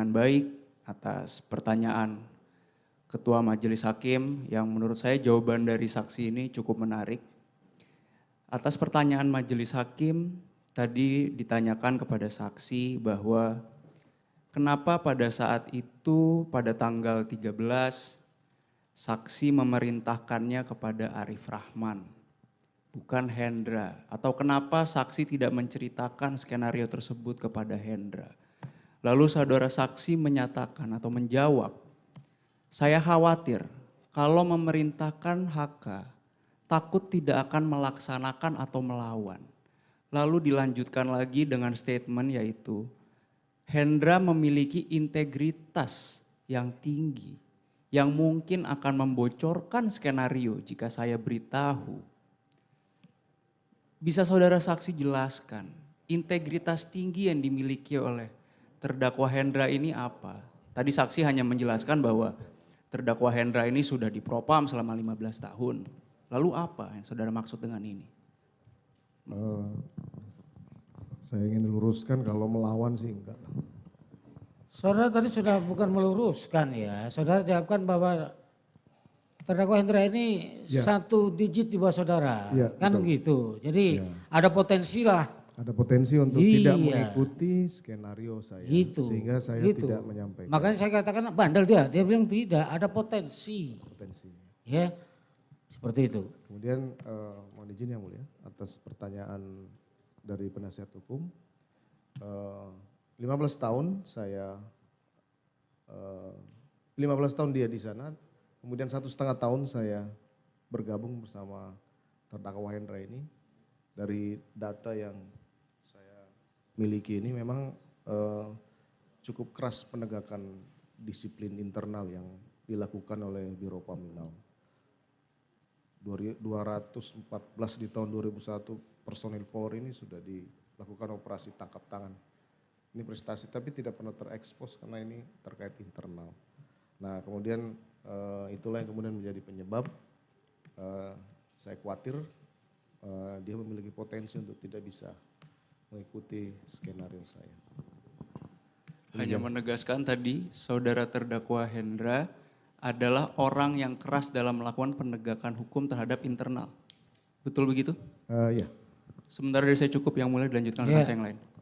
dengan baik atas pertanyaan Ketua Majelis Hakim yang menurut saya jawaban dari saksi ini cukup menarik. Atas pertanyaan Majelis Hakim tadi ditanyakan kepada saksi bahwa kenapa pada saat itu pada tanggal 13 saksi memerintahkannya kepada Arif Rahman bukan Hendra atau kenapa saksi tidak menceritakan skenario tersebut kepada Hendra. Lalu saudara saksi menyatakan atau menjawab, saya khawatir kalau memerintahkan HK takut tidak akan melaksanakan atau melawan. Lalu dilanjutkan lagi dengan statement yaitu, Hendra memiliki integritas yang tinggi yang mungkin akan membocorkan skenario jika saya beritahu. Bisa saudara saksi jelaskan integritas tinggi yang dimiliki oleh terdakwa Hendra ini apa? Tadi saksi hanya menjelaskan bahwa terdakwa Hendra ini sudah dipropam selama 15 tahun. Lalu apa yang saudara maksud dengan ini? Uh, saya ingin luruskan kalau melawan sih enggak. Saudara tadi sudah bukan meluruskan ya. Saudara jawabkan bahwa terdakwa Hendra ini ya. satu digit di bawah saudara. Ya, kan betul. gitu. Jadi ya. ada potensi lah ada potensi untuk iya. tidak mengikuti skenario saya, gitu. sehingga saya gitu. tidak menyampaikan. Makanya saya katakan bandel dia, dia bilang tidak, ada potensi. Potensi. Ya, seperti itu. Kemudian uh, mohon izin yang mulia atas pertanyaan dari penasihat hukum. Uh, eh, 15 tahun saya, uh, eh, 15 tahun dia di sana, kemudian satu setengah tahun saya bergabung bersama terdakwa Hendra ini dari data yang miliki ini memang uh, cukup keras penegakan disiplin internal yang dilakukan oleh Biro Paminal. 214 di tahun 2001 personil Polri ini sudah dilakukan operasi tangkap tangan. Ini prestasi tapi tidak pernah terekspos karena ini terkait internal. Nah kemudian uh, itulah yang kemudian menjadi penyebab uh, saya khawatir uh, dia memiliki potensi untuk tidak bisa mengikuti skenario saya. Hanya menegaskan tadi saudara terdakwa Hendra adalah orang yang keras dalam melakukan penegakan hukum terhadap internal. Betul begitu? Uh, ya. Sementara dari saya cukup yang mulai dilanjutkan yeah. Iya. saya yang lain.